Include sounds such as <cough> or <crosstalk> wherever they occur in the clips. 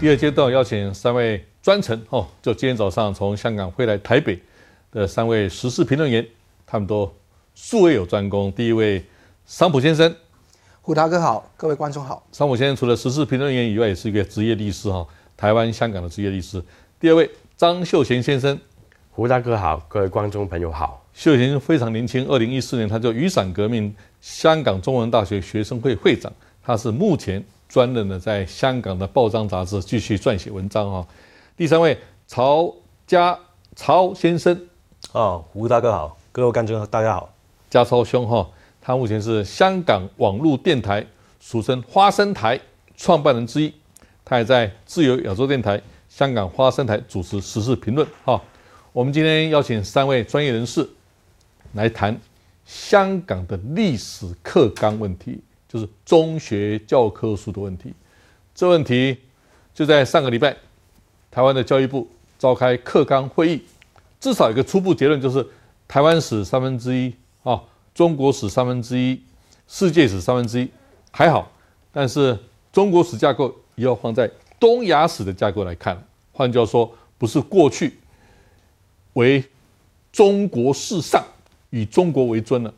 第二阶段邀请三位专程哦，就今天早上从香港回来台北的三位时事评论员，他们都术业有专攻。第一位，桑普先生，胡大哥好，各位观众好。桑普先生除了时事评论员以外，也是一个职业律师哈，台湾、香港的职业律师。第二位，张秀贤先生，胡大哥好，各位观众朋友好。秀贤非常年轻，二零一四年他就雨伞革命，香港中文大学学生会会长，他是目前。专人呢，在香港的报章杂志继续撰写文章啊。第三位，曹家曹先生，哦，胡大哥好，各位观众大家好，家超兄哈，他目前是香港网络电台，俗称花生台，创办人之一，他也在自由亚洲电台香港花生台主持时事评论哈。我们今天邀请三位专业人士来谈香港的历史客纲问题。就是中学教科书的问题，这问题就在上个礼拜，台湾的教育部召开课纲会议，至少一个初步结论就是，台湾史三分之一啊，中国史三分之一，世界史三分之一还好，但是中国史架构也要放在东亚史的架构来看，换句话说，不是过去为中国至上，以中国为尊了，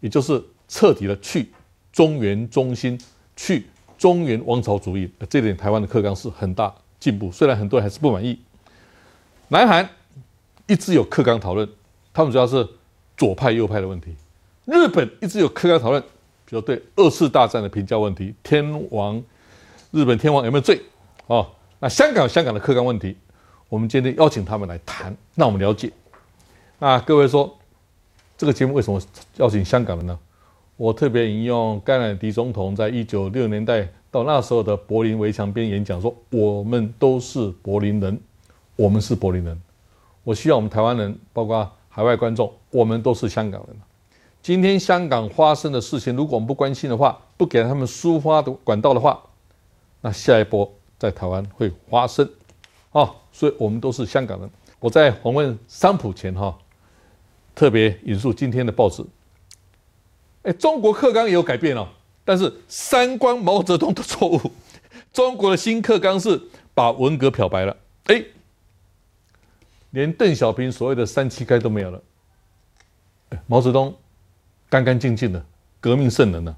也就是彻底的去。中原中心去中原王朝主义，这点台湾的客纲是很大进步，虽然很多人还是不满意。南韩一直有客纲讨论，他们主要是左派右派的问题。日本一直有客刚讨论，比如对二次大战的评价问题，天王日本天王有没有罪？哦，那香港香港的客观问题，我们今天邀请他们来谈，让我们了解。那各位说，这个节目为什么邀请香港的呢？我特别引用甘乃迪总统在一九六年代到那时候的柏林围墙边演讲说：“我们都是柏林人，我们是柏林人。”我希望我们台湾人，包括海外观众，我们都是香港人。今天香港发生的事情，如果我们不关心的话，不给他们抒发的管道的话，那下一波在台湾会发生。哦，所以我们都是香港人。我在访问桑普前哈，特别引述今天的报纸。哎，中国课纲也有改变了，但是三观毛泽东的错误。中国的新课纲是把文革漂白了，哎，连邓小平所谓的“三七开”都没有了。毛泽东干干净净的革命圣人了，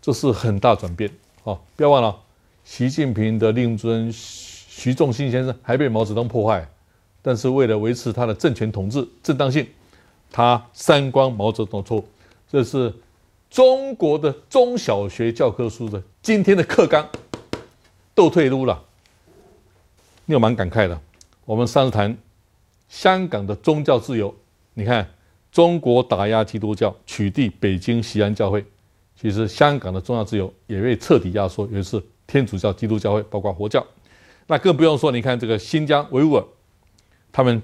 这是很大转变。哦，不要忘了，习近平的令尊徐仲新先生还被毛泽东破坏，但是为了维持他的政权统治正当性，他三观毛泽东错误。这是中国的中小学教科书的今天的课纲，都退路了，你有蛮感慨的。我们上次谈香港的宗教自由，你看中国打压基督教，取缔北京、西安教会，其实香港的宗教自由也被彻底压缩，也是天主教、基督教会，包括佛教，那更不用说，你看这个新疆维吾尔，他们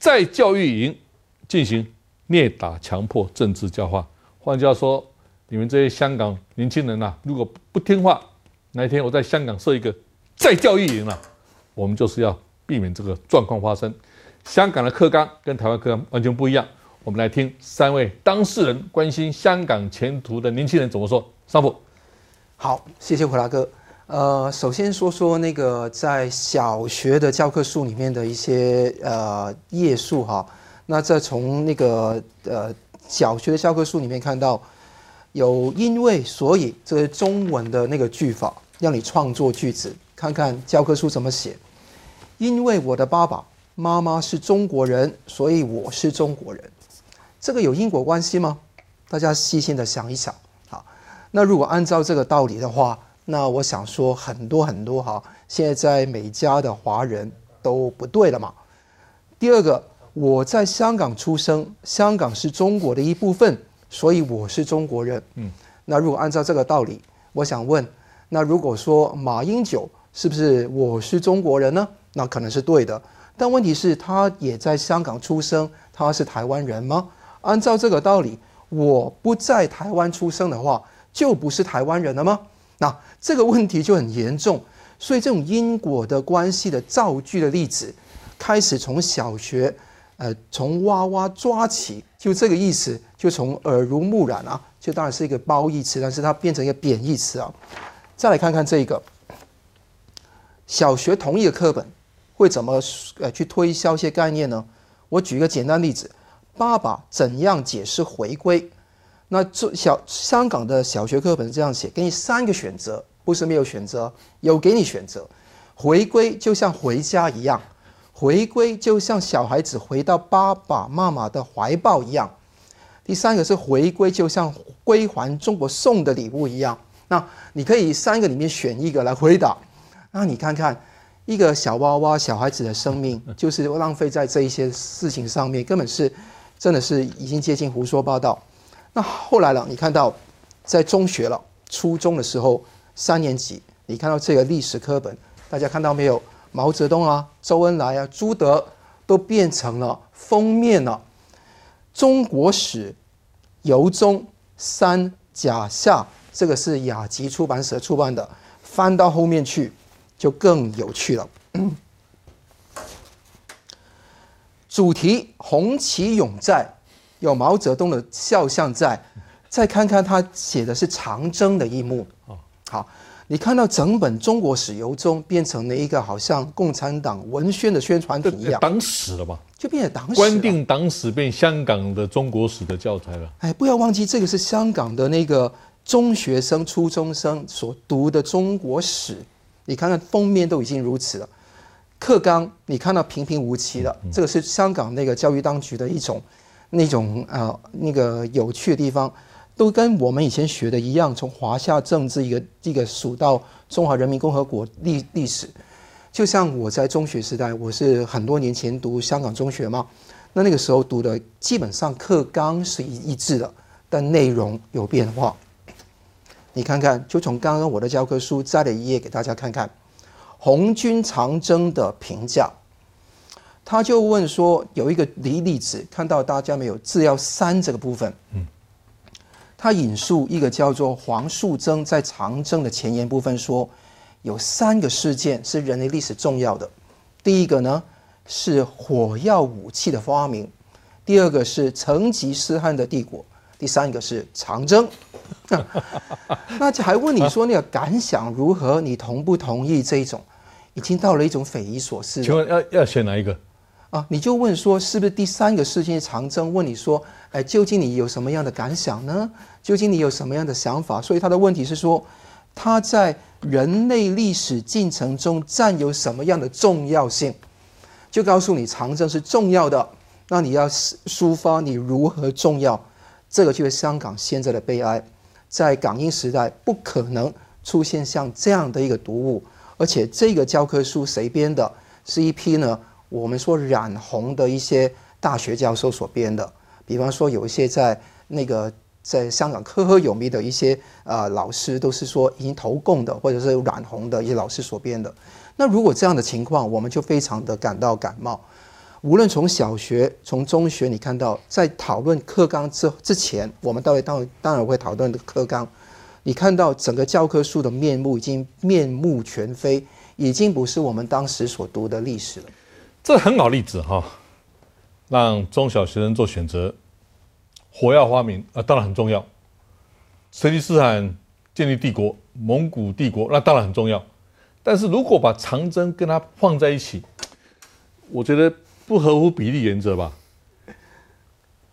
在教育营进行。虐打、强迫政治教化，换句说，你们这些香港年轻人呐，如果不听话，哪一天我在香港设一个再教育营了，我们就是要避免这个状况发生。香港的课纲跟台湾课纲完全不一样。我们来听三位当事人关心香港前途的年轻人怎么说。上富，好，谢谢回大哥。呃，首先说说那个在小学的教科书里面的一些呃页数哈。那再从那个呃小学的教科书里面看到，有因为所以这些中文的那个句法，让你创作句子，看看教科书怎么写。因为我的爸爸妈妈是中国人，所以我是中国人。这个有因果关系吗？大家细心的想一想好，那如果按照这个道理的话，那我想说很多很多哈，现在每家的华人都不对了嘛。第二个。我在香港出生，香港是中国的一部分，所以我是中国人。嗯，那如果按照这个道理，我想问，那如果说马英九是不是我是中国人呢？那可能是对的。但问题是，他也在香港出生，他是台湾人吗？按照这个道理，我不在台湾出生的话，就不是台湾人了吗？那这个问题就很严重。所以，这种因果的关系的造句的例子，开始从小学。呃，从娃娃抓起，就这个意思，就从耳濡目染啊，就当然是一个褒义词，但是它变成一个贬义词啊。再来看看这个小学同一个课本会怎么呃去推销一些概念呢？我举一个简单例子，爸爸怎样解释回归？那这小香港的小学课本这样写，给你三个选择，不是没有选择，有给你选择。回归就像回家一样。回归就像小孩子回到爸爸妈妈的怀抱一样，第三个是回归就像归还中国送的礼物一样。那你可以三个里面选一个来回答。那你看看，一个小娃娃、小孩子的生命就是浪费在这一些事情上面，根本是，真的是已经接近胡说八道。那后来了，你看到，在中学了，初中的时候，三年级，你看到这个历史课本，大家看到没有？毛泽东啊，周恩来啊，朱德都变成了封面了。中国史由中三甲下，这个是雅集出版社出版的。翻到后面去，就更有趣了。<clears throat> 主题红旗永在，有毛泽东的肖像在。再看看他写的是长征的一幕。哦，好。你看到整本中国史由中变成了一个好像共产党文宣的宣传品一样，党史了吧？就变成党史，规定党史变香港的中国史的教材了。哎，不要忘记这个是香港的那个中学生、初中生所读的中国史，你看看封面都已经如此了，刻纲你看到平平无奇的，这个是香港那个教育当局的一种，那种啊那个有趣的地方。都跟我们以前学的一样，从华夏政治一个一个数到中华人民共和国历历史，就像我在中学时代，我是很多年前读香港中学嘛，那那个时候读的基本上课纲是一一致的，但内容有变化。你看看，就从刚刚我的教科书摘了一页给大家看看，红军长征的评价，他就问说有一个例例子，看到大家没有？字要三这个部分，嗯。他引述一个叫做黄树增在长征的前言部分说，有三个事件是人类历史重要的，第一个呢是火药武器的发明，第二个是成吉思汗的帝国，第三个是长征。<laughs> 那还问你说那个感想如何？你同不同意这种？已经到了一种匪夷所思。请问要要选哪一个？啊，你就问说是不是第三个世界长征？问你说，哎，究竟你有什么样的感想呢？究竟你有什么样的想法？所以他的问题是说，他在人类历史进程中占有什么样的重要性？就告诉你长征是重要的，那你要抒发你如何重要？这个就是香港现在的悲哀，在港英时代不可能出现像这样的一个读物，而且这个教科书谁编的？是一批呢？我们说染红的一些大学教授所编的，比方说有一些在那个在香港赫赫有名的一些啊老师，都是说已经投共的或者是染红的一些老师所编的。那如果这样的情况，我们就非常的感到感冒。无论从小学从中学，你看到在讨论课纲之之前，我们到然当然当然会讨论的课纲，你看到整个教科书的面目已经面目全非，已经不是我们当时所读的历史了。这很好例子哈，让中小学生做选择，火药发明啊，当然很重要。成吉思汗建立帝国，蒙古帝国那当然很重要。但是如果把长征跟他放在一起，我觉得不合乎比例原则吧。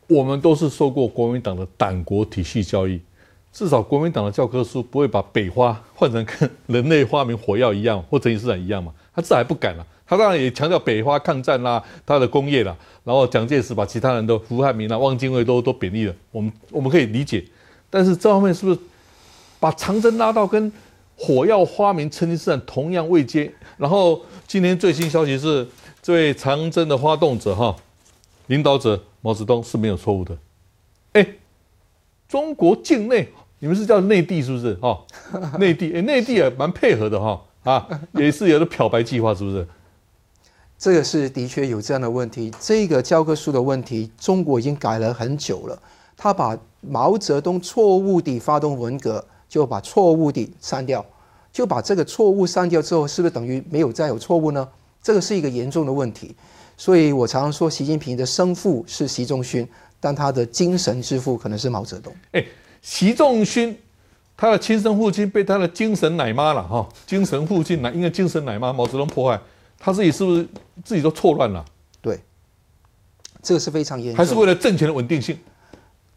我们都是受过国民党的党国体系教育，至少国民党的教科书不会把北花换成跟人类发明火药一样或成吉思汗一样嘛，他自还不敢了。他当然也强调北伐抗战啦，他的工业啦，然后蒋介石把其他人都胡汉民啊、汪精卫都都贬低了，我们我们可以理解，但是这方面是不是把长征拉到跟火药发明、成吉思汗同样位阶？然后今天最新消息是，这位长征的发动者哈，领导者毛泽东是没有错误的。哎，中国境内，你们是叫内地是不是？哦，内地哎，内地也蛮配合的哈啊，也是有的漂白计划是不是？这个是的确有这样的问题，这个教科书的问题，中国已经改了很久了。他把毛泽东错误地发动文革，就把错误地删掉，就把这个错误删掉之后，是不是等于没有再有错误呢？这个是一个严重的问题。所以我常常说，习近平的生父是习仲勋，但他的精神之父可能是毛泽东。哎，习仲勋，他的亲生父亲被他的精神奶妈了哈，精神父亲奶因为精神奶妈毛泽东破坏。他自己是不是自己都错乱了？对，这个是非常严重。还是为了政权的稳定性？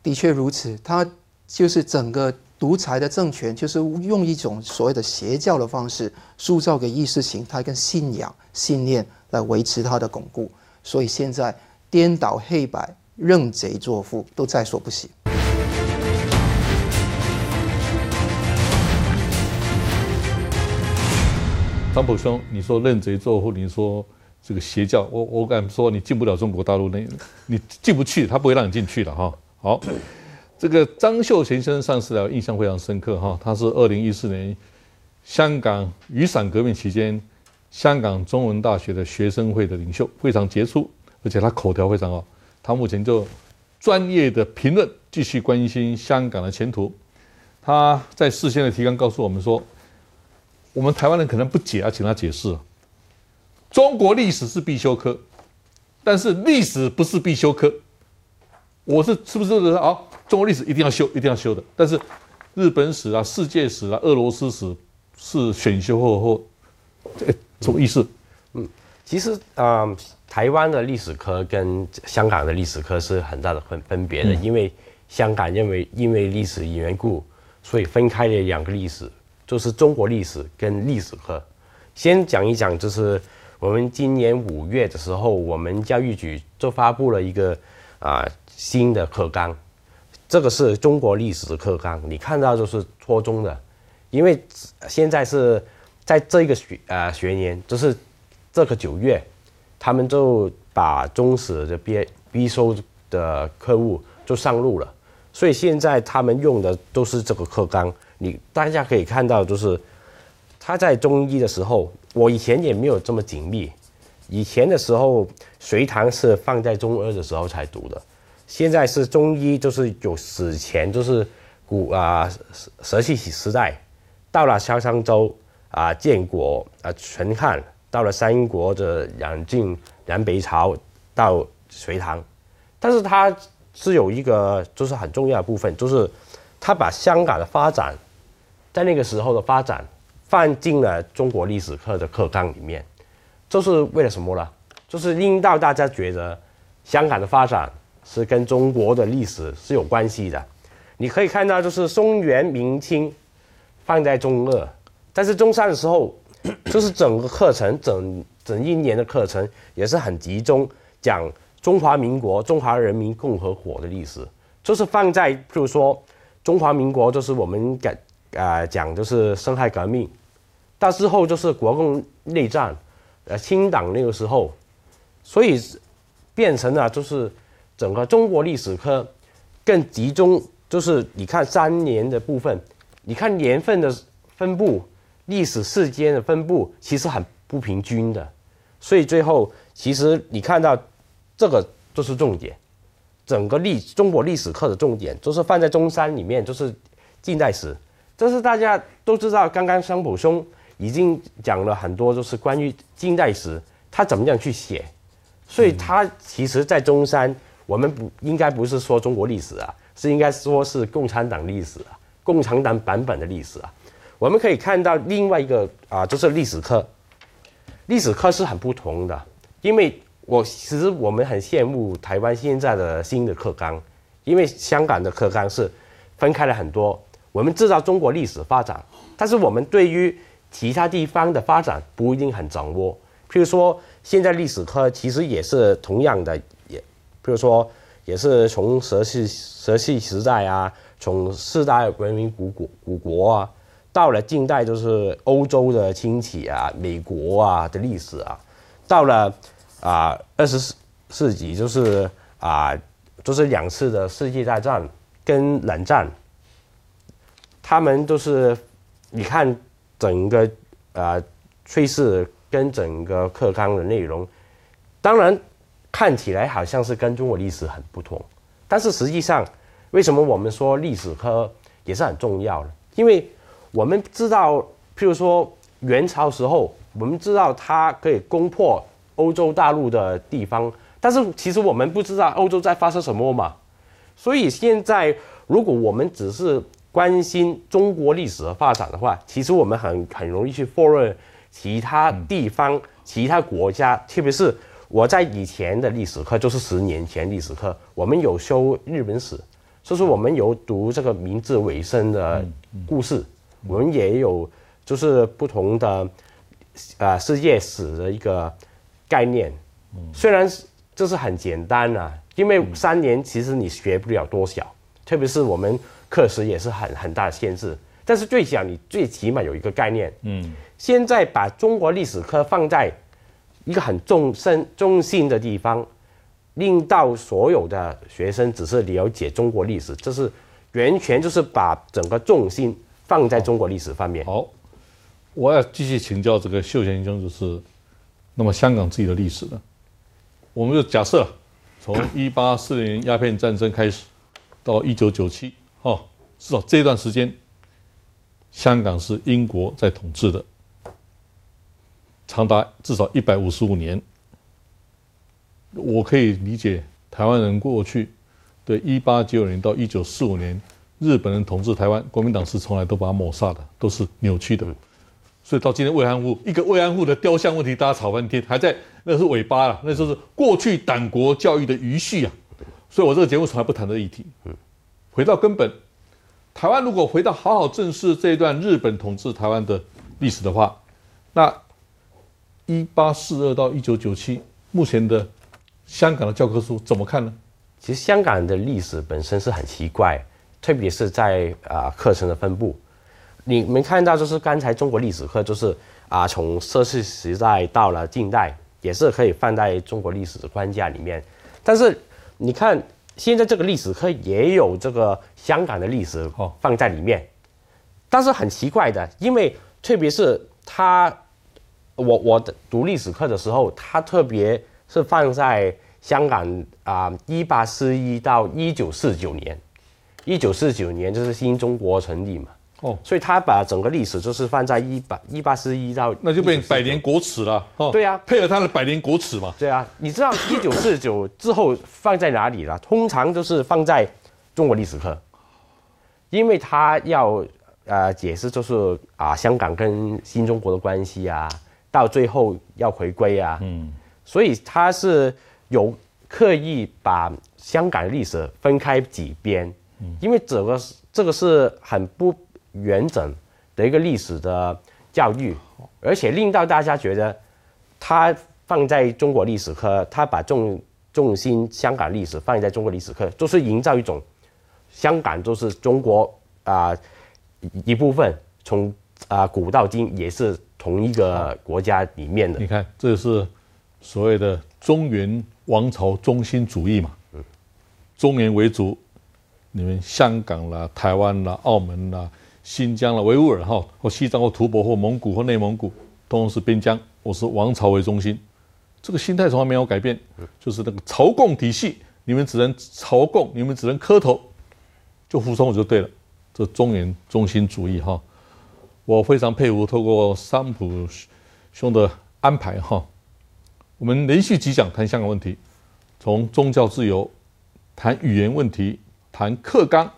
的确如此，他就是整个独裁的政权，就是用一种所谓的邪教的方式，塑造个意识形态跟信仰、信念来维持他的巩固。所以现在颠倒黑白、认贼作父都在所不惜。张普兄，你说认贼作父，你说这个邪教，我我敢说你进不了中国大陆那，你进不去，他不会让你进去的哈。好，这个张秀贤先生上士了，印象非常深刻哈。他是二零一四年香港雨伞革命期间，香港中文大学的学生会的领袖，非常杰出，而且他口条非常好。他目前就专业的评论继续关心香港的前途。他在事先的提纲告诉我们说。我们台湾人可能不解啊，请他解释。中国历史是必修课，但是历史不是必修课。我是是不是啊？中国历史一定要修，一定要修的。但是日本史啊、世界史啊、俄罗斯史是选修课或这个什么意思？嗯，其实啊，台湾的历史课跟香港的历史课是很大的分分别的，因为香港认为因为历史缘故，所以分开了两个历史。就是中国历史跟历史课，先讲一讲，就是我们今年五月的时候，我们教育局就发布了一个啊新的课纲，这个是中国历史课纲，你看到就是初中的，因为现在是在这个学呃学年，就是这个九月，他们就把中史的必必修的科目就上路了，所以现在他们用的都是这个课纲。你大家可以看到，就是他在中医的时候，我以前也没有这么紧密。以前的时候，隋唐是放在中二的时候才读的，现在是中医，就是有史前，就是古啊，石器时代，到了萧商周啊，建国啊，秦汉，到了三国的两晋、南北朝，到隋唐。但是它是有一个，就是很重要的部分，就是他把香港的发展。在那个时候的发展，放进了中国历史课的课纲里面，就是为了什么呢？就是引导大家觉得香港的发展是跟中国的历史是有关系的。你可以看到，就是宋元明清放在中二，但是中三的时候，就是整个课程整整一年的课程也是很集中讲中华民国、中华人民共和国的历史，就是放在，譬如说中华民国，就是我们讲呃，讲就是生态革命，到之后就是国共内战，呃，清党那个时候，所以变成了就是整个中国历史课更集中，就是你看三年的部分，你看年份的分布，历史事件的分布其实很不平均的，所以最后其实你看到这个就是重点，整个历中国历史课的重点就是放在中山里面，就是近代史。这是大家都知道，刚刚桑普兄已经讲了很多，就是关于近代史他怎么样去写，所以他其实，在中山，我们不应该不是说中国历史啊，是应该说是共产党历史啊，共产党版本的历史啊，我们可以看到另外一个啊，就是历史课，历史课是很不同的，因为我其实我们很羡慕台湾现在的新的课纲，因为香港的课纲是分开了很多。我们知道中国历史发展，但是我们对于其他地方的发展不一定很掌握。譬如说，现在历史课其实也是同样的，也譬如说，也是从石器石器时代啊，从四大文明古古古国啊，到了近代就是欧洲的兴起啊，美国啊的历史啊，到了啊二十世纪就是啊，就是两次的世界大战跟冷战。他们都是，你看整个呃，趋势跟整个课纲的内容，当然看起来好像是跟中国历史很不同，但是实际上为什么我们说历史科也是很重要的？因为我们知道，譬如说元朝时候，我们知道它可以攻破欧洲大陆的地方，但是其实我们不知道欧洲在发生什么嘛。所以现在如果我们只是关心中国历史的发展的话，其实我们很很容易去否认其他地方、其他国家，特别是我在以前的历史课，就是十年前历史课，我们有修日本史，就是我们有读这个明治维新的故事，我们也有就是不同的，呃，世界史的一个概念。虽然这是很简单啊，因为三年其实你学不了多少，特别是我们。课时也是很很大的限制，但是最小，你最起码有一个概念，嗯，现在把中国历史课放在一个很重深中心的地方，令到所有的学生只是了解中国历史，这是完全就是把整个重心放在中国历史方面。好，我要继续请教这个秀贤兄，就是那么香港自己的历史呢？我们就假设从一八四零鸦片战争开始到一九九七。哦，至少这一段时间，香港是英国在统治的，长达至少一百五十五年。我可以理解台湾人过去对一八九年到一九四五年日本人统治台湾，国民党是从来都把它抹杀的，都是扭曲的。所以到今天慰安妇，一个慰安妇的雕像问题，大家吵半天，还在那是尾巴了，那就是过去党国教育的余绪啊。所以我这个节目从来不谈这议题。回到根本，台湾如果回到好好正视这一段日本统治台湾的历史的话，那一八四二到一九九七，目前的香港的教科书怎么看呢？其实香港的历史本身是很奇怪，特别是在啊课程的分布。你们看到就是刚才中国历史课就是啊从奢侈时代到了近代，也是可以放在中国历史的框架里面，但是你看。现在这个历史课也有这个香港的历史放在里面，但是很奇怪的，因为特别是他，我我的读历史课的时候，他特别是放在香港啊，一八四一到一九四九年，一九四九年就是新中国成立嘛。哦，所以他把整个历史就是放在一百一八四一到那就变百年国耻了。对啊，配合他的百年国耻嘛。对啊，你知道一九四九之后放在哪里了？通常都是放在中国历史课，因为他要呃解释就是啊香港跟新中国的关系啊，到最后要回归啊。嗯，所以他是有刻意把香港的历史分开几嗯，因为这个这个是很不。元稹的一个历史的教育，而且令到大家觉得，他放在中国历史课，他把重重心香港历史放在中国历史课，就是营造一种香港就是中国啊一部分，从啊古到今也是同一个国家里面的。你看，这是所谓的中原王朝中心主义嘛？中原为主，你们香港啦、台湾啦、澳门啦。新疆了，维吾尔哈，或西藏或吐蕃或蒙古或内蒙古，通通是边疆。我是王朝为中心，这个心态从来没有改变，就是那个朝贡体系，你们只能朝贡，你们只能磕头，就服从我就对了。这中原中心主义哈，我非常佩服。透过三浦兄的安排哈，我们连续几讲谈香港问题，从宗教自由，谈语言问题，谈克刚，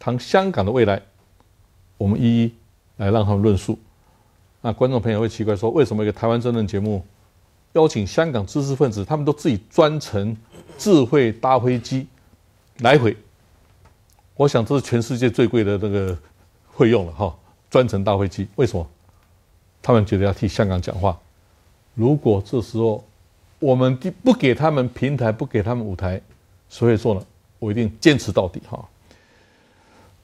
谈香港的未来。我们一一来让他们论述。那观众朋友会奇怪说，为什么一个台湾真人节目邀请香港知识分子，他们都自己专程智慧搭飞机来回？我想这是全世界最贵的那个费用了哈，专程搭飞机。为什么？他们觉得要替香港讲话。如果这时候我们不给他们平台，不给他们舞台，所以说呢，我一定坚持到底哈。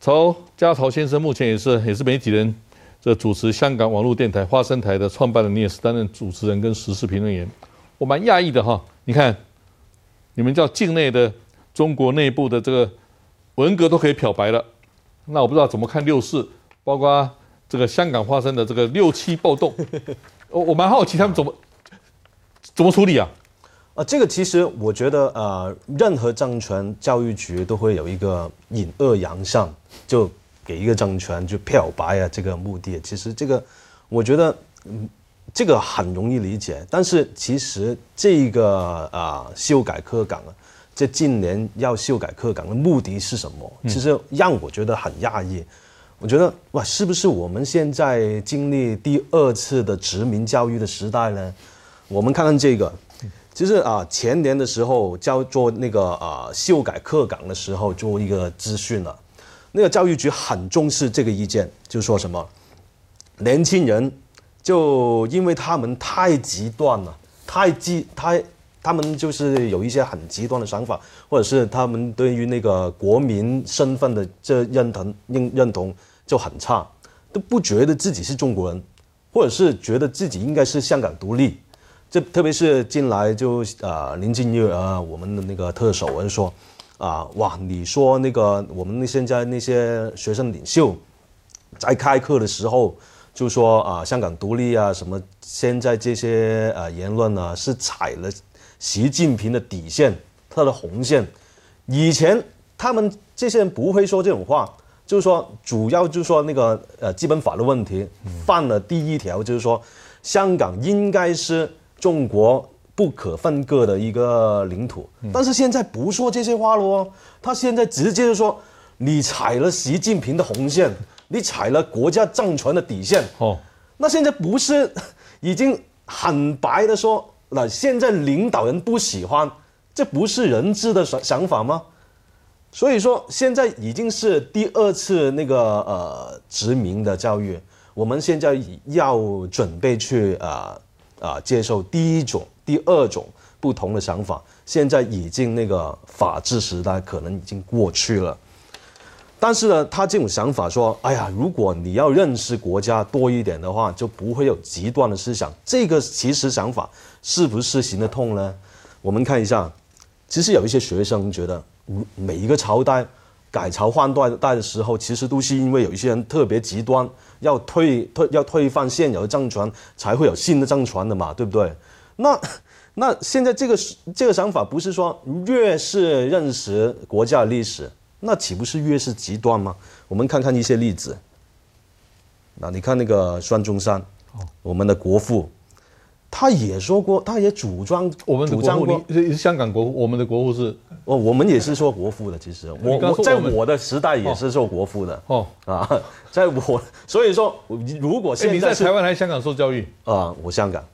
曹家曹先生目前也是也是媒体人，这主持香港网络电台花生台的创办人，你也是担任主持人跟时事评论员。我蛮讶异的哈，你看，你们叫境内的中国内部的这个文革都可以漂白了，那我不知道怎么看六四，包括这个香港发生的这个六七暴动，我我蛮好奇他们怎么怎么处理啊？啊，这个其实我觉得，呃，任何政权教育局都会有一个引恶扬善，就给一个政权就漂白啊这个目的。其实这个，我觉得，嗯，这个很容易理解。但是其实这个啊，修改课纲，这近年要修改课纲的目的是什么？其实让我觉得很讶异。我觉得哇，是不是我们现在经历第二次的殖民教育的时代呢？我们看看这个。其实啊，前年的时候叫做那个啊，修改课港的时候，做一个资讯了。那个教育局很重视这个意见，就说什么年轻人就因为他们太极端了，太极太他们就是有一些很极端的想法，或者是他们对于那个国民身份的这认同认认同就很差，都不觉得自己是中国人，或者是觉得自己应该是香港独立。这特别是进来就呃，林俊月呃，我们的那个特首文说，啊哇，你说那个我们现在那些学生领袖，在开课的时候就说啊，香港独立啊什么，现在这些呃言论啊是踩了习近平的底线，他的红线。以前他们这些人不会说这种话，就是说主要就是说那个呃基本法的问题，犯了第一条，就是说香港应该是。中国不可分割的一个领土，但是现在不说这些话了哦，他现在直接就说你踩了习近平的红线，你踩了国家政权的底线。哦，那现在不是已经很白的说那现在领导人不喜欢，这不是人质的想想法吗？所以说，现在已经是第二次那个呃殖民的教育，我们现在要准备去呃。啊，接受第一种、第二种不同的想法，现在已经那个法治时代可能已经过去了，但是呢，他这种想法说，哎呀，如果你要认识国家多一点的话，就不会有极端的思想。这个其实想法是不是行得通呢？我们看一下，其实有一些学生觉得，每一个朝代。改朝换代代的时候，其实都是因为有一些人特别极端，要退退要推翻现有的政权，才会有新的政权的嘛，对不对？那那现在这个是这个想法，不是说越是认识国家的历史，那岂不是越是极端吗？我们看看一些例子。那你看那个孙中山，我们的国父。他也说过，他也主张我们主张过香港国，我们的国父是，我我们也是说国父的，其实我，在我的时代也是做国父的哦啊，<laughs> 在我所以说，如果现在你在台湾来香港受教育啊，我香港，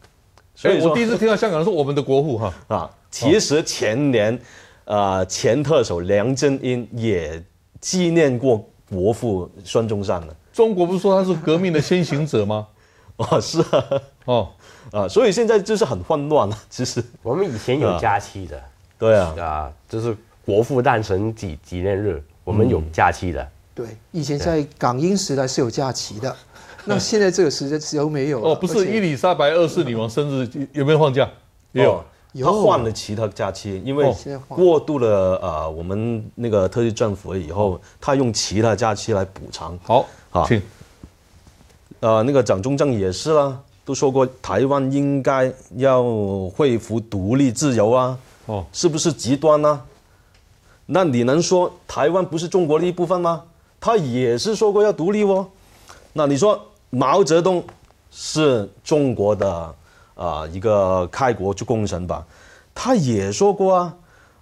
所以我第一次听到香港说我们的国父哈 <laughs> 啊，其实前年啊，前特首梁振英也纪念过国父孙中山的。中国不是说他是革命的先行者吗？<laughs> 哦，是啊，哦。啊，所以现在就是很混乱了。<laughs> 其实我们以前有假期的，对啊，啊，就是国父诞辰纪纪念日，我们有假期的。对，以前在港英时代是有假期的，<laughs> 那现在这个时间是有没有哦，不是伊丽莎白二世女王生日有没有放假？没有，他换了其他假期，因为过度了呃我们那个特区政府了以后，他用其他假期来补偿。好啊，请。呃，那个蒋中正也是啦。都说过台湾应该要恢复独立自由啊，哦，是不是极端呢？那你能说台湾不是中国的一部分吗？他也是说过要独立哦。那你说毛泽东是中国的啊一个开国之功臣吧？他也说过啊，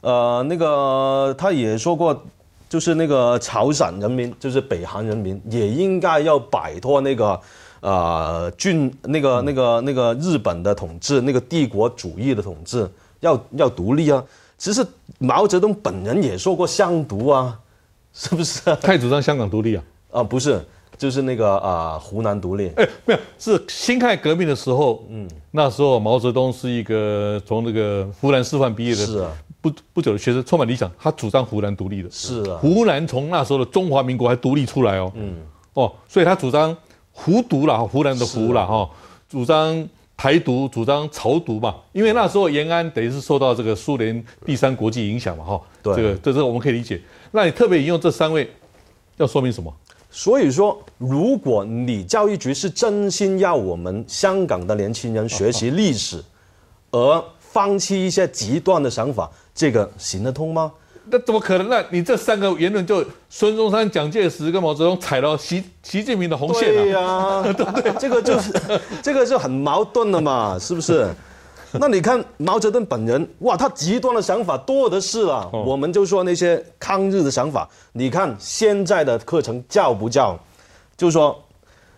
呃，那个他也说过，就是那个朝鲜人民，就是北韩人民，也应该要摆脱那个。啊，郡那个那个那个日本的统治，那个帝国主义的统治，要要独立啊！其实毛泽东本人也说过“香独”啊，<laughs> 是不是？太主张香港独立啊？啊，不是，就是那个啊，湖南独立。哎，没有，是辛亥革命的时候，嗯，那时候毛泽东是一个从这个湖南师范毕业的，是啊，不不久的学生，充满理想，他主张湖南独立的，是啊，湖南从那时候的中华民国还独立出来哦，嗯，哦，所以他主张。湖独啦，湖南的湖啦哈，主张台独，主张朝独嘛，因为那时候延安等于是受到这个苏联第三国际影响嘛哈，对，这个这这个我们可以理解。那你特别引用这三位，要说明什么？所以说，如果你教育局是真心要我们香港的年轻人学习历史，而放弃一些极端的想法，这个行得通吗？那怎么可能？那你这三个言论就孙中山、蒋介石跟毛泽东踩到习习近平的红线了呀！<laughs> 对对，<laughs> 这个就是这个就很矛盾的嘛，是不是？<laughs> 那你看毛泽东本人，哇，他极端的想法多的是了。我们就说那些抗日的想法，你看现在的课程叫不叫？就是说，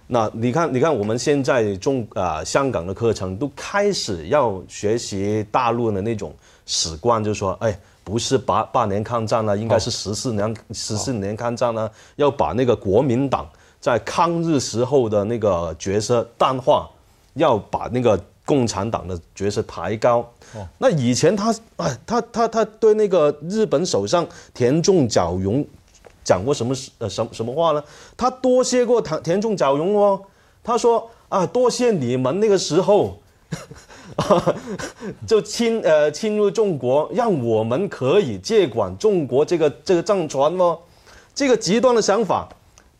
那你看，你看我们现在中啊香港的课程都开始要学习大陆的那种史观，就是说，哎。不是八八年抗战了，应该是十四年十四年抗战了，要把那个国民党在抗日时候的那个角色淡化，要把那个共产党的角色抬高。那以前他啊，他他他对那个日本首相田中角荣讲过什么呃什么什么话呢？他多谢过田田中角荣哦，他说啊多谢你们那个时候。<laughs> 就侵呃侵入中国，让我们可以接管中国这个这个政权哦。这个极端的想法，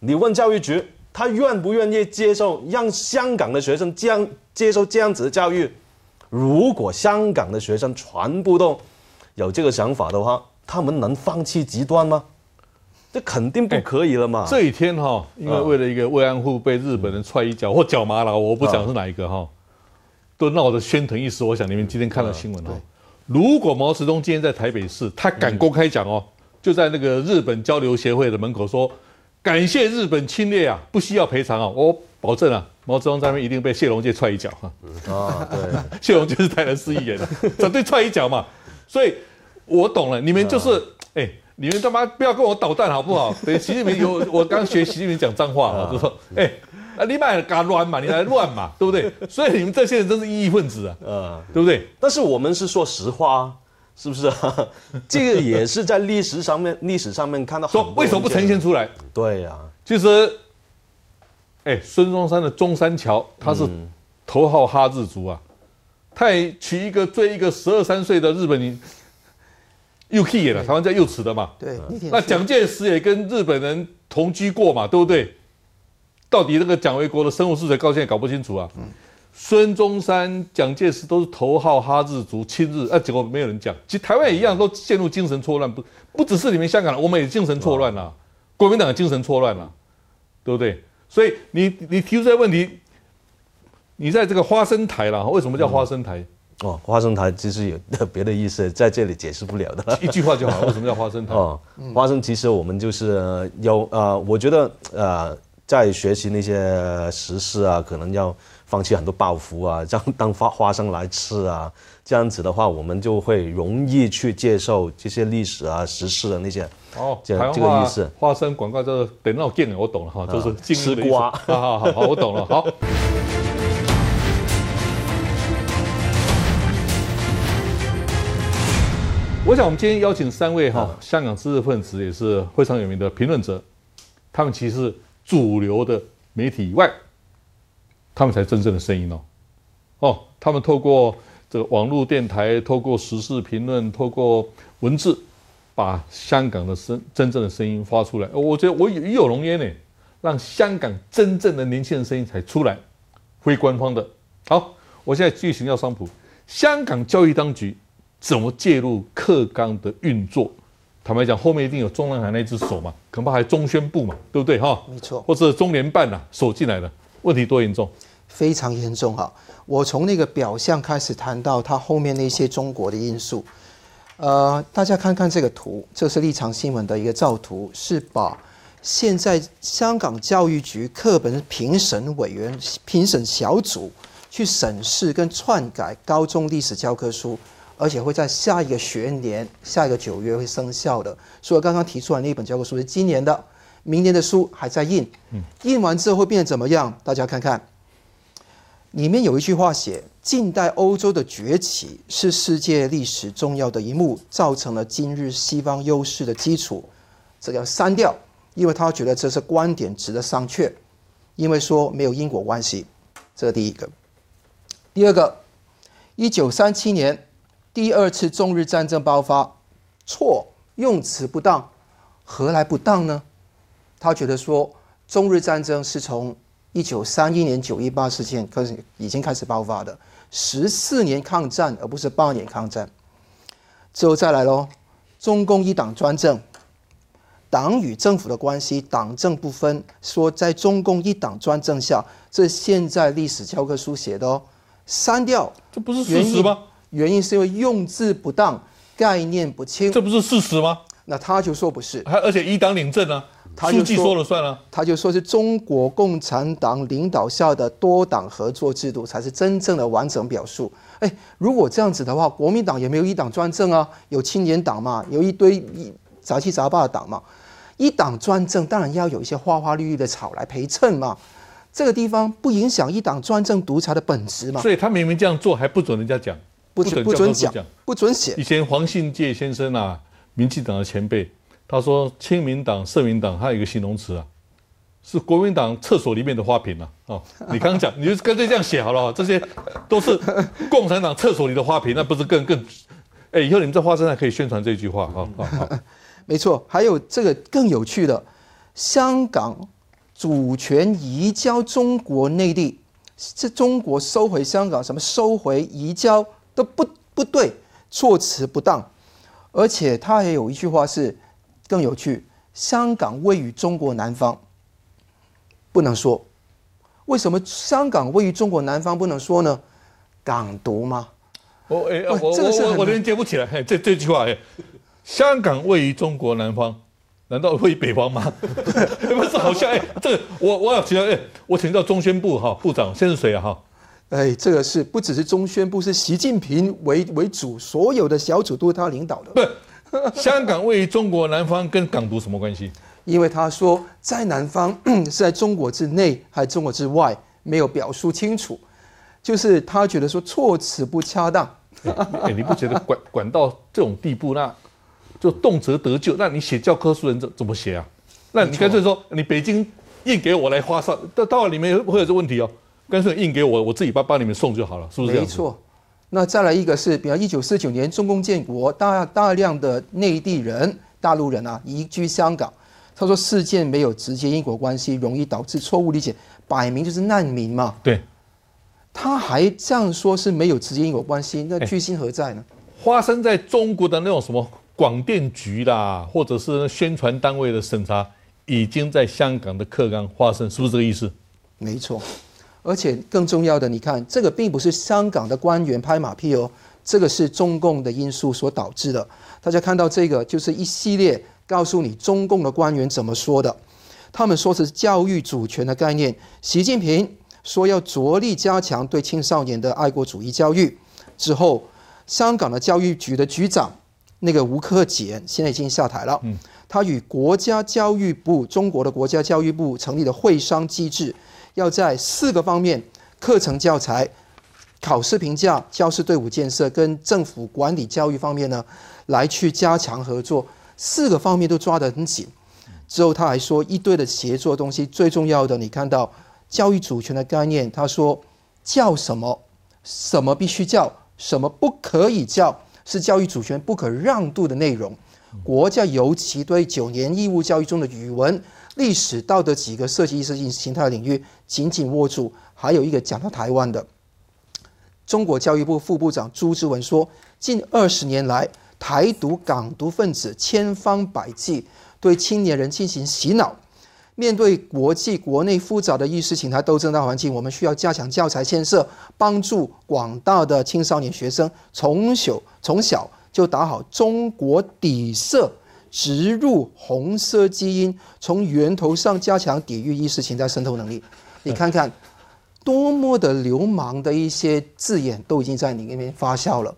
你问教育局，他愿不愿意接受让香港的学生将接受这样子的教育？如果香港的学生全部都有这个想法的话，他们能放弃极端吗？这肯定不可以了嘛。这一天哈，因为为了一个慰安妇被日本人踹一脚或脚麻了，我不讲是哪一个哈。都闹得喧腾一时，我想你们今天看到新闻哦。如果毛泽东今天在台北市，他敢公开讲哦，就在那个日本交流协会的门口说，感谢日本侵略啊，不需要赔偿啊，我保证啊，毛泽东那边一定被谢龙介踹一脚。啊，对，<laughs> 谢龙介是台南市议员，绝对踹一脚嘛。所以我懂了，你们就是哎，你们他妈不要跟我捣蛋好不好？等习近平有，我刚学习近平讲脏话啊，就说哎。啊，你嘛还搞乱嘛，你来乱嘛，对不对？所以你们这些人真是异议分子啊，<laughs> 嗯，对不对？但是我们是说实话，是不是啊？这个也是在历史上面，历史上面看到说为什么不呈现出来？对呀，其实，哎，孙中山的中山桥他是头号哈日族啊，他也娶一个追一个十二三岁的日本女，又气了，台湾叫又迟的嘛。对，那蒋介石也跟日本人同居过嘛，对不对？到底那个蒋维国的生活是谁？到现在搞不清楚啊！孙中山、蒋介石都是头号哈日族，亲日啊，结果没有人讲。其实台湾也一样，都陷入精神错乱，不不只是你们香港我们也精神错乱了，国民党的精神错乱了，对不对？所以你你提出个问题，你在这个花生台了，为什么叫花生台？哦，花生台其实有别的意思，<laughs> 在这里解释不了的。一句话就好，为什么叫花生台？<laughs> 哦，花生其实我们就是有啊，我觉得啊。在学习那些史事啊，可能要放弃很多抱负啊，样 <laughs> 当花花生来吃啊，这样子的话，我们就会容易去接受这些历史啊、史事的那些。哦，这个意思。花生广告叫做“等到见”，我懂了哈，就是吃瓜。<laughs> 好好好，我懂了。好。我想我们今天邀请三位哈，香港知识分子也是非常有名的评论者，他们其实。主流的媒体以外，他们才真正的声音哦，哦，他们透过这个网络电台，透过时事评论，透过文字，把香港的声真正的声音发出来。我觉得我也有容焉呢，让香港真正的年轻人声音才出来，非官方的。好，我现在去请教商普，香港教育当局怎么介入课纲的运作？坦白讲，后面一定有中南海那只手嘛，恐怕还中宣部嘛，对不对哈？没错，或者中联办呐，手进来了，问题多严重？非常严重哈！我从那个表象开始谈到它后面那些中国的因素，呃，大家看看这个图，这是立场新闻的一个照图，是把现在香港教育局课本评审委员评审小组去审视跟篡改高中历史教科书。而且会在下一个学年、下一个九月会生效的。所以刚刚提出来那那本教科书是今年的，明年的书还在印。印完之后会变得怎么样？大家看看，里面有一句话写：“近代欧洲的崛起是世界历史重要的一幕，造成了今日西方优势的基础。”这个要删掉，因为他觉得这是观点值得商榷，因为说没有因果关系。这是第一个。第二个，一九三七年。第二次中日战争爆发，错用词不当，何来不当呢？他觉得说中日战争是从一九三一年九一八事件开始已经开始爆发的，十四年抗战而不是八年抗战。之后再来喽，中共一党专政，党与政府的关系，党政不分。说在中共一党专政下，这现在历史教科书写的哦，删掉，这不是事实吗？原因是因为用字不当，概念不清，这不是事实吗？那他就说不是，还而且一党领政呢，他就说了算了，他就说是中国共产党领导下的多党合作制度才是真正的完整表述。哎，如果这样子的话，国民党也没有一党专政啊，有青年党嘛，有一堆杂七杂八的党嘛，一党专政当然要有一些花花绿绿的草来陪衬嘛，这个地方不影响一党专政独裁的本质嘛。所以他明明这样做还不准人家讲。不准讲，不准写。以前黄信介先生啊，民进党的前辈，他说，清明党、社民党，他有一个形容词啊，是国民党厕所里面的花瓶啊。哦，你刚刚讲，<laughs> 你就干脆这样写好了。这些都是共产党厕所里的花瓶，那不是更更？哎，以后你们在花生上可以宣传这句话。哈，<laughs> 没错，还有这个更有趣的，香港主权移交中国内地，是中国收回香港，什么收回移交？都不不对，措辞不当，而且他还有一句话是更有趣：香港位于中国南方，不能说。为什么香港位于中国南方不能说呢？港独吗？我哎，我我我我连接不起来，这这句话，香港位于中国南方，难道位于北方吗？<laughs> 不是好像哎，这个我我要请教哎，我请教中宣部哈部长，先在是谁啊哈？哎，这个是不只是中宣部，是习近平为为主，所有的小组都是他领导的。不，香港位于中国南方，跟港独什么关系？<laughs> 因为他说在南方 <clears throat> 是在中国之内还是中国之外，没有表述清楚，就是他觉得说措辞不恰当。哎，你不觉得管管到这种地步，那就动辄得咎？那你写教科书人怎怎么写啊？那你干脆说你北京硬给我来花哨，到到里面会不会有这问题哦？干脆印给我，我自己帮帮你们送就好了，是不是没错。那再来一个是，比方一九四九年中共建国，大大量的内地人、大陆人啊，移居香港。他说事件没有直接因果关系，容易导致错误理解，摆明就是难民嘛。对。他还这样说是没有直接因果关系，那居心何在呢？发生在中国的那种什么广电局啦，或者是宣传单位的审查，已经在香港的客观发生，是不是这个意思？没错。而且更重要的，你看，这个并不是香港的官员拍马屁哦，这个是中共的因素所导致的。大家看到这个，就是一系列告诉你中共的官员怎么说的。他们说是教育主权的概念。习近平说要着力加强对青少年的爱国主义教育。之后，香港的教育局的局长那个吴克俭现在已经下台了。他与国家教育部中国的国家教育部成立了会商机制。要在四个方面：课程教材、考试评价、教师队伍建设跟政府管理教育方面呢，来去加强合作。四个方面都抓得很紧。之后他还说一堆的协作东西，最重要的你看到教育主权的概念，他说教什么什么必须教，什么不可以教，是教育主权不可让渡的内容。国家尤其对九年义务教育中的语文。历史、道德几个涉及意识形态领域，紧紧握住。还有一个讲到台湾的，中国教育部副部长朱之文说，近二十年来，台独、港独分子千方百计对青年人进行洗脑。面对国际国内复杂的意识形态斗争大环境，我们需要加强教材建设，帮助广大的青少年学生从小从小就打好中国底色。植入红色基因，从源头上加强抵御意识形态渗透能力。你看看，多么的流氓的一些字眼都已经在你那边发酵了。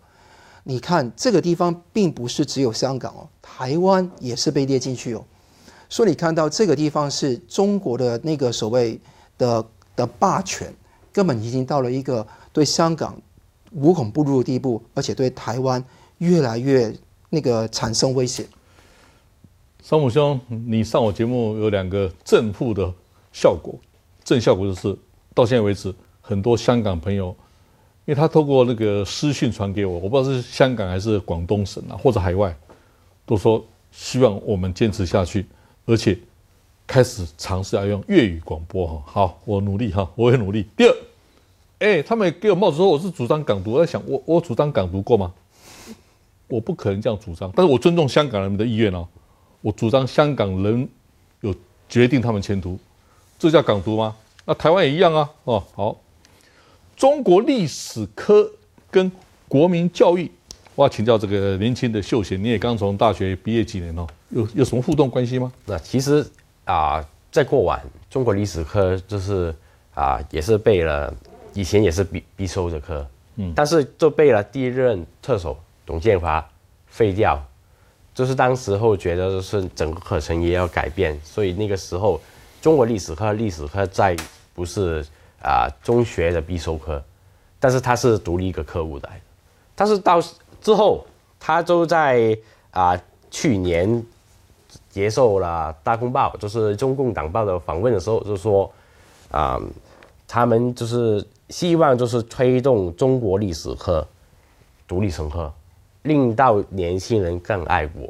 你看这个地方并不是只有香港哦，台湾也是被列进去哦。所以你看到这个地方是中国的那个所谓的的霸权，根本已经到了一个对香港无孔不入的地步，而且对台湾越来越那个产生威胁。三姆兄，你上我节目有两个正负的效果。正效果就是到现在为止，很多香港朋友，因为他透过那个私讯传给我，我不知道是香港还是广东省啊，或者海外，都说希望我们坚持下去，而且开始尝试要用粤语广播哈。好，我努力哈，我也努力。第二，哎，他们给我帽子说我是主张港独，我在想，我我主张港独过吗？我不可能这样主张，但是我尊重香港人们的意愿哦。我主张香港人有决定他们前途，这叫港独吗？那台湾也一样啊。哦，好，中国历史科跟国民教育，我要请教这个年轻的秀贤，你也刚从大学毕业几年哦，有有什么互动关系吗？那其实啊，在过往中国历史科就是啊，也是背了，以前也是必必修的科，嗯，但是就背了第一任特首董建华废掉。就是当时候觉得是整个课程也要改变，所以那个时候，中国历史课、历史课在不是啊中学的必修课，但是它是独立一个课务的。但是到之后，他就在啊去年接受了《大公报》就是中共党报的访问的时候，就说啊，他们就是希望就是推动中国历史课独立成课。令到年轻人更爱国，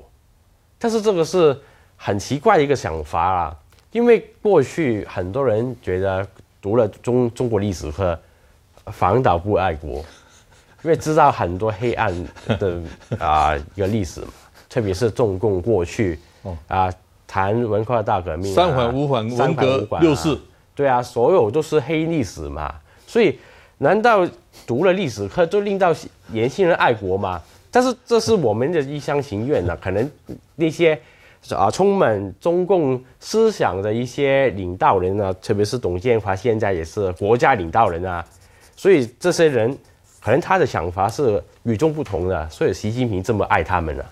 但是这个是很奇怪的一个想法啦，因为过去很多人觉得读了中中国历史课反倒不爱国，因为知道很多黑暗的啊一个历史嘛，<laughs> 特别是中共过去啊谈文化大革命、三环五环文革、六四，对啊，所有都是黑历史嘛，所以难道读了历史课就令到年轻人爱国吗？但是这是我们的一厢情愿啊，可能那些啊充满中共思想的一些领导人呢，特别是董建华现在也是国家领导人啊，所以这些人可能他的想法是与众不同的，所以习近平这么爱他们呢、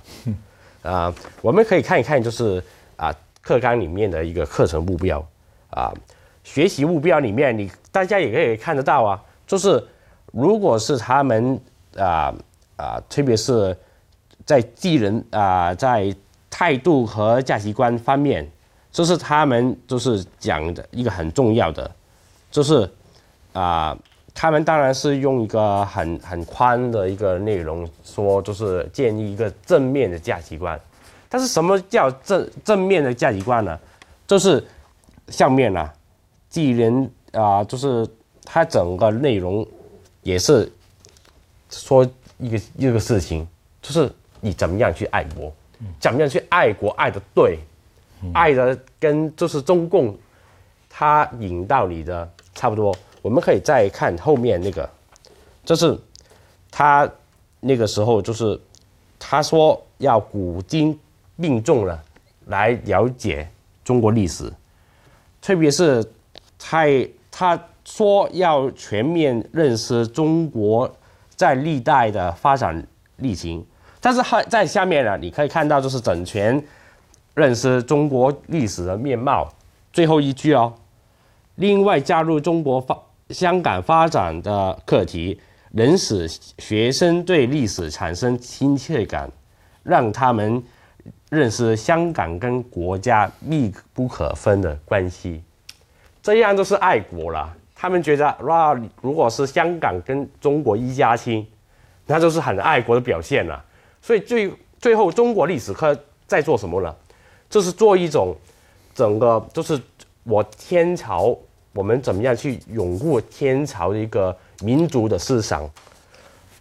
啊，我们可以看一看，就是啊课纲里面的一个课程目标啊，学习目标里面你大家也可以看得到啊，就是如果是他们啊。啊，特别是在技能啊，在态度和价值观方面，这是他们就是讲的一个很重要的，就是啊，他们当然是用一个很很宽的一个内容说，就是建立一个正面的价值观。但是什么叫正正面的价值观呢？就是上面呢，技能啊，就是它整个内容也是说。一个一个事情，就是你怎么样去爱国，怎么样去爱国，爱的对，爱的跟就是中共，他引到你的差不多。我们可以再看后面那个，就是他那个时候，就是他说要古今并重了，来了解中国历史，特别是他他说要全面认识中国。在历代的发展历程，但是还在下面呢，你可以看到就是整全认识中国历史的面貌。最后一句哦，另外加入中国发香港发展的课题，能使学生对历史产生亲切感，让他们认识香港跟国家密不可分的关系，这样就是爱国了。他们觉得，哇，如果是香港跟中国一家亲，那就是很爱国的表现了。所以最最后，中国历史课在做什么呢？就是做一种整个，就是我天朝，我们怎么样去拥护天朝的一个民族的思想，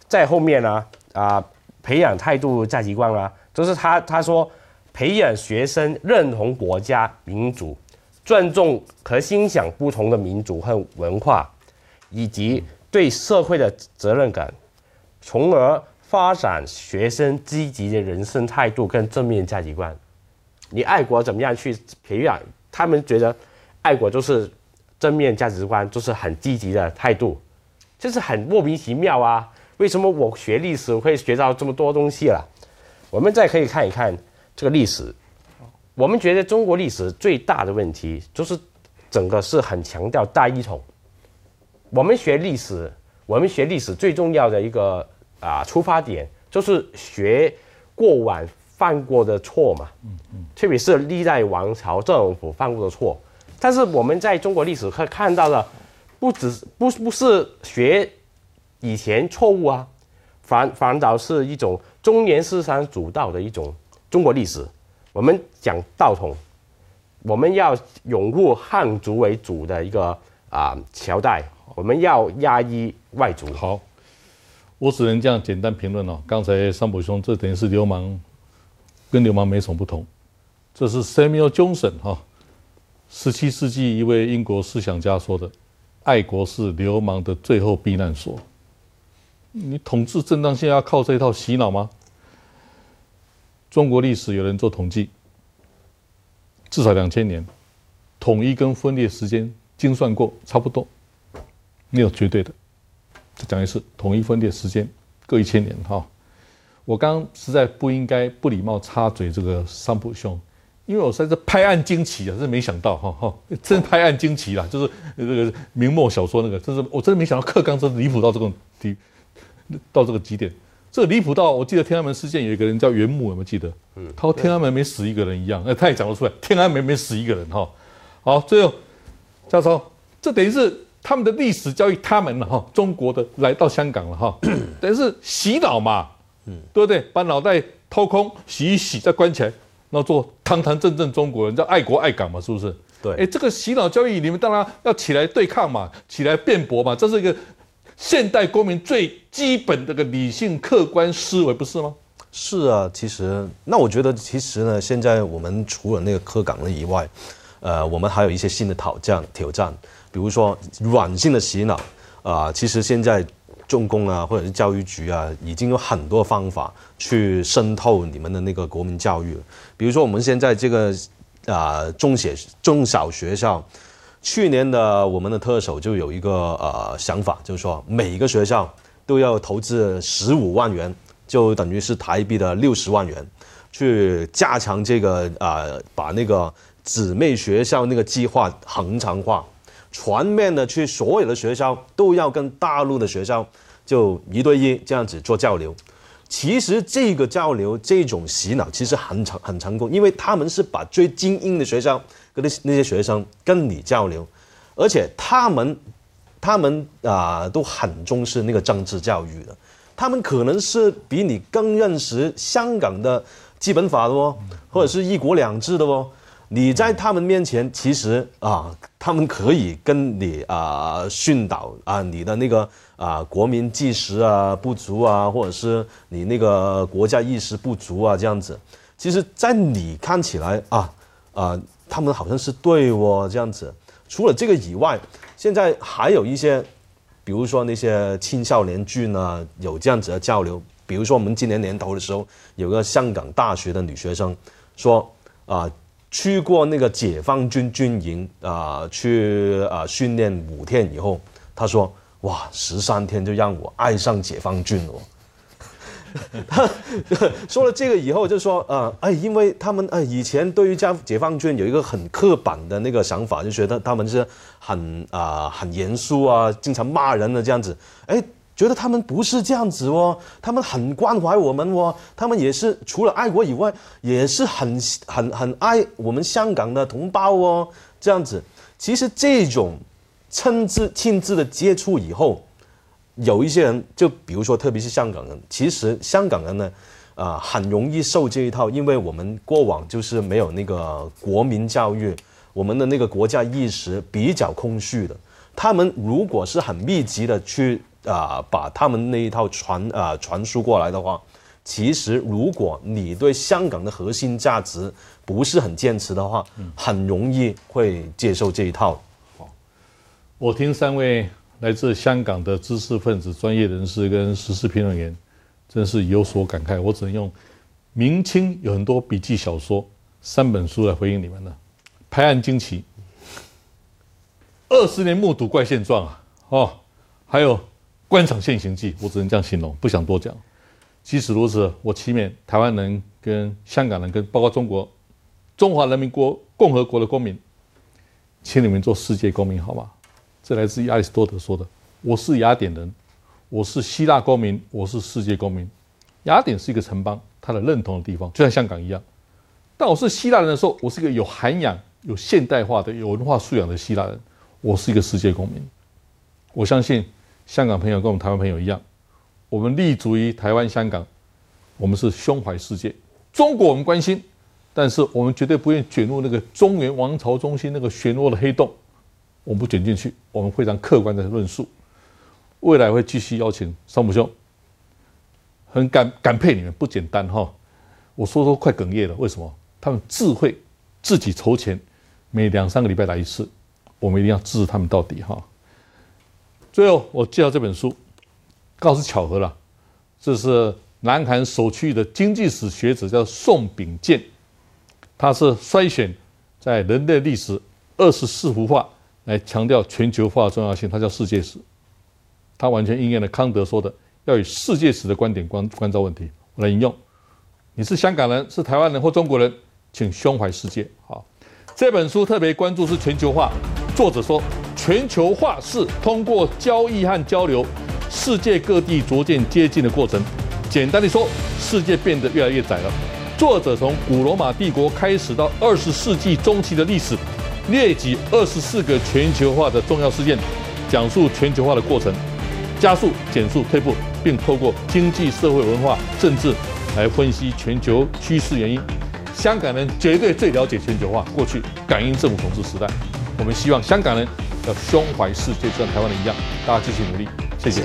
在后面呢啊，培养态度价值观啊，就是他他说，培养学生认同国家民族。尊重和欣赏不同的民族和文化，以及对社会的责任感，从而发展学生积极的人生态度跟正面价值观。你爱国怎么样去培养？他们觉得爱国就是正面价值观，就是很积极的态度，就是很莫名其妙啊！为什么我学历史会学到这么多东西了？我们再可以看一看这个历史。我们觉得中国历史最大的问题就是整个是很强调大一统。我们学历史，我们学历史最重要的一个啊出发点就是学过往犯过的错嘛，嗯嗯，特别是历代王朝政府犯过的错。但是我们在中国历史课看到的，不是不不是学以前错误啊，反反倒是一种中原思想主导的一种中国历史。我们讲道统，我们要拥护汉族为主的一个啊朝代，我们要压抑外族。好，我只能这样简单评论哦。刚才三浦兄这等于是流氓，跟流氓没什么不同。这是 Samuel Johnson 哈，十七世纪一位英国思想家说的：“爱国是流氓的最后避难所。”你统治正当性要靠这一套洗脑吗？中国历史有人做统计，至少两千年，统一跟分裂时间精算过差不多，没有绝对的。再讲一次，统一分裂时间各一千年哈。我刚实在不应该不礼貌插嘴这个三浦兄，因为我在这拍案惊奇啊，真没想到哈哈，真拍案惊奇了，就是这个明末小说那个，真是我真的没想到克刚真离谱到这个地，到这个极点。这离谱到，我记得天安门事件有一个人叫袁牧，有没有记得？他说天安门没死一个人一样，哎，他也讲得出来，天安门没死一个人哈。好，最后，教授，这等于是他们的历史教育，他们了哈，中国的来到香港了哈，<clears throat> 等于是洗脑嘛，嗯，对不对？把脑袋掏空洗一洗，再关起来，然做堂堂正正中国人，叫爱国爱港嘛，是不是？对，哎，这个洗脑教育，你们当然要起来对抗嘛，起来辩驳嘛，这是一个。现代公民最基本的个理性、客观思维，不是吗？是啊，其实那我觉得，其实呢，现在我们除了那个科港的以外，呃，我们还有一些新的挑战、挑战，比如说软性的洗脑啊。其实现在，中共啊，或者是教育局啊，已经有很多方法去渗透你们的那个国民教育了。比如说，我们现在这个啊，中学中小学校。去年的我们的特首就有一个呃想法，就是说每个学校都要投资十五万元，就等于是台币的六十万元，去加强这个啊，把那个姊妹学校那个计划恒常化，全面的去所有的学校都要跟大陆的学校就一对一这样子做交流。其实这个交流，这种洗脑其实很成很成功，因为他们是把最精英的学生跟那那些学生跟你交流，而且他们，他们啊都很重视那个政治教育的，他们可能是比你更认识香港的基本法的哦，或者是一国两制的哦。你在他们面前，其实啊，他们可以跟你啊训导啊，你的那个啊国民意识啊不足啊，或者是你那个国家意识不足啊这样子。其实，在你看起来啊啊，他们好像是对哦这样子。除了这个以外，现在还有一些，比如说那些青少年剧呢，有这样子的交流。比如说我们今年年头的时候，有个香港大学的女学生说啊。去过那个解放军军营啊，去啊训练五天以后，他说哇，十三天就让我爱上解放军了。<laughs> 他说了这个以后就说呃哎，因为他们啊，以前对于将解放军有一个很刻板的那个想法，就觉得他们是很啊很严肃啊，经常骂人的这样子哎。觉得他们不是这样子哦，他们很关怀我们哦，他们也是除了爱国以外，也是很很很爱我们香港的同胞哦。这样子，其实这种亲自亲自的接触以后，有一些人，就比如说特别是香港人，其实香港人呢，呃，很容易受这一套，因为我们过往就是没有那个国民教育，我们的那个国家意识比较空虚的。他们如果是很密集的去。啊，把他们那一套传啊传输过来的话，其实如果你对香港的核心价值不是很坚持的话，很容易会接受这一套。我听三位来自香港的知识分子、专业人士跟时事评论员，真是有所感慨。我只能用明清有很多笔记小说三本书来回应你们了，《拍案惊奇》，二十年目睹怪现状啊，哦，还有。官场现形记，我只能这样形容，不想多讲。即使如此，我祈勉台湾人、跟香港人、跟包括中国、中华人民共和国的公民，请你们做世界公民好吗？这来自亚里士多德说的：“我是雅典人，我是希腊公民，我是世界公民。”雅典是一个城邦，他的认同的地方就像香港一样。但我是希腊人的时候，我是一个有涵养、有现代化的、有文化素养的希腊人，我是一个世界公民。我相信。香港朋友跟我们台湾朋友一样，我们立足于台湾、香港，我们是胸怀世界。中国我们关心，但是我们绝对不愿意卷入那个中原王朝中心那个漩涡的黑洞。我们不卷进去，我们非常客观的论述。未来会继续邀请三母兄，很感感佩你们，不简单哈。我说说快哽咽了，为什么？他们智慧，自己筹钱，每两三个礼拜来一次，我们一定要支持他们到底哈。最后，我介绍这本书，告诉巧合了，这是南韩首屈一的经济史学者，叫宋炳建，他是筛选在人类历史二十四幅画来强调全球化的重要性。他叫世界史，他完全应验了康德说的，要以世界史的观点观观照问题。我来引用，你是香港人，是台湾人或中国人，请胸怀世界。好，这本书特别关注是全球化。作者说，全球化是通过交易和交流，世界各地逐渐接近的过程。简单地说，世界变得越来越窄了。作者从古罗马帝国开始到二十世纪中期的历史，列举二十四个全球化的重要事件，讲述全球化的过程、加速、减速、退步，并透过经济社会、文化、政治来分析全球趋势原因。香港人绝对最了解全球化。过去，感应政府统治时代。我们希望香港人要胸怀世界，就像台湾人一样，大家继续努力，谢谢。